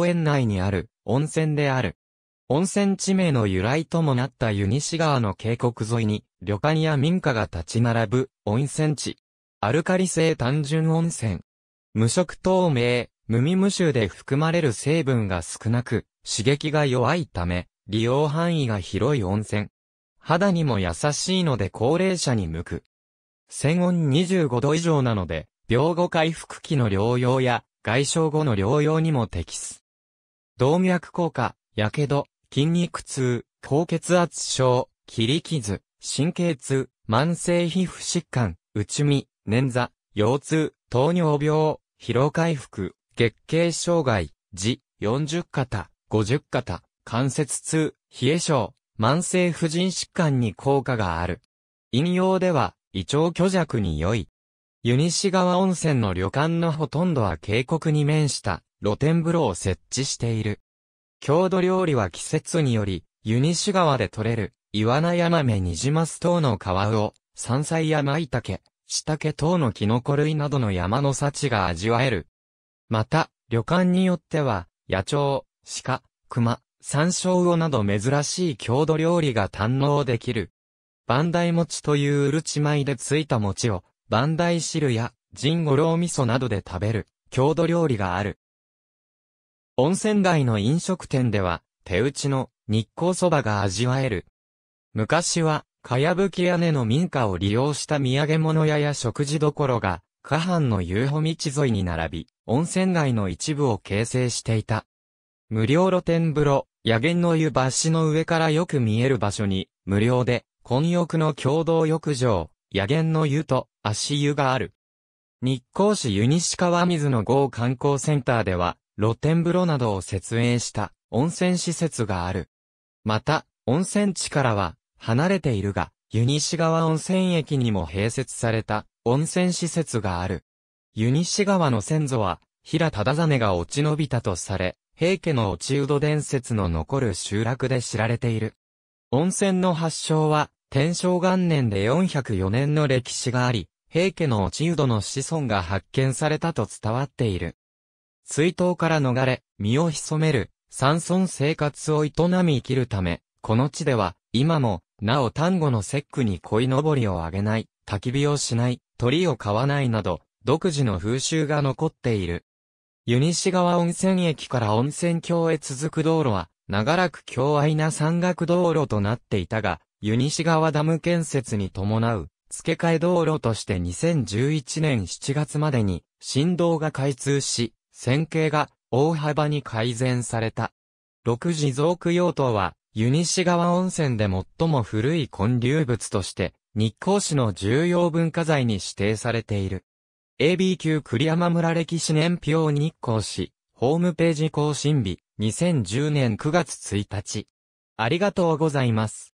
公園内にある温泉である。温泉地名の由来ともなった湯西川の渓谷沿いに、旅館や民家が立ち並ぶ温泉地。アルカリ性単純温泉。無色透明、無味無臭で含まれる成分が少なく、刺激が弱いため、利用範囲が広い温泉。肌にも優しいので高齢者に向く。専温25度以上なので、病後回復期の療養や、外傷後の療養にも適す。動脈硬化、やけど、筋肉痛、高血圧症、切り傷、神経痛、慢性皮膚疾患、内身、捻挫、腰痛、糖尿病、疲労回復、月経障害、時、40肩、50肩、関節痛、冷え症、慢性婦人疾患に効果がある。引用では、胃腸虚弱に良い。湯西川温泉の旅館のほとんどは渓谷に面した露天風呂を設置している。郷土料理は季節により、湯西川で採れる、イワナヤマメニジマス等の皮を、山菜や舞茸、シタケ等のキノコ類などの山の幸が味わえる。また、旅館によっては、野鳥、鹿、熊、山椒魚など珍しい郷土料理が堪能できる。万代餅といううるち米でついた餅を、万代汁や、ジンゴロウ味噌などで食べる、郷土料理がある。温泉街の飲食店では、手打ちの日光そばが味わえる。昔は、かやぶき屋根の民家を利用した土産物屋や食事処が、下半の遊歩道沿いに並び、温泉街の一部を形成していた。無料露天風呂、野源の湯橋の上からよく見える場所に、無料で、混浴の共同浴場、野源の湯と足湯がある。日光市湯西川水の豪観光センターでは、露天風呂などを設営した温泉施設がある。また、温泉地からは離れているが、湯西川温泉駅にも併設された温泉施設がある。湯西川の先祖は、平忠真が落ち延びたとされ、平家の落ち人伝説の残る集落で知られている。温泉の発祥は、天正元年で404年の歴史があり、平家の落ち人の子孫が発見されたと伝わっている。追悼から逃れ、身を潜める、山村生活を営み生きるため、この地では、今も、なお丹後の節句に鯉のぼりをあげない、焚き火をしない、鳥を飼わないなど、独自の風習が残っている。湯西川温泉駅から温泉郷へ続く道路は、長らく強愛な山岳道路となっていたが、湯西川ダム建設に伴う、付け替え道路として2011年7月までに、振動が開通し、線形が大幅に改善された。六次造区用途は、湯西川温泉で最も古い混流物として、日光市の重要文化財に指定されている。AB 級栗山村歴史年表日光市、ホームページ更新日、2010年9月1日。ありがとうございます。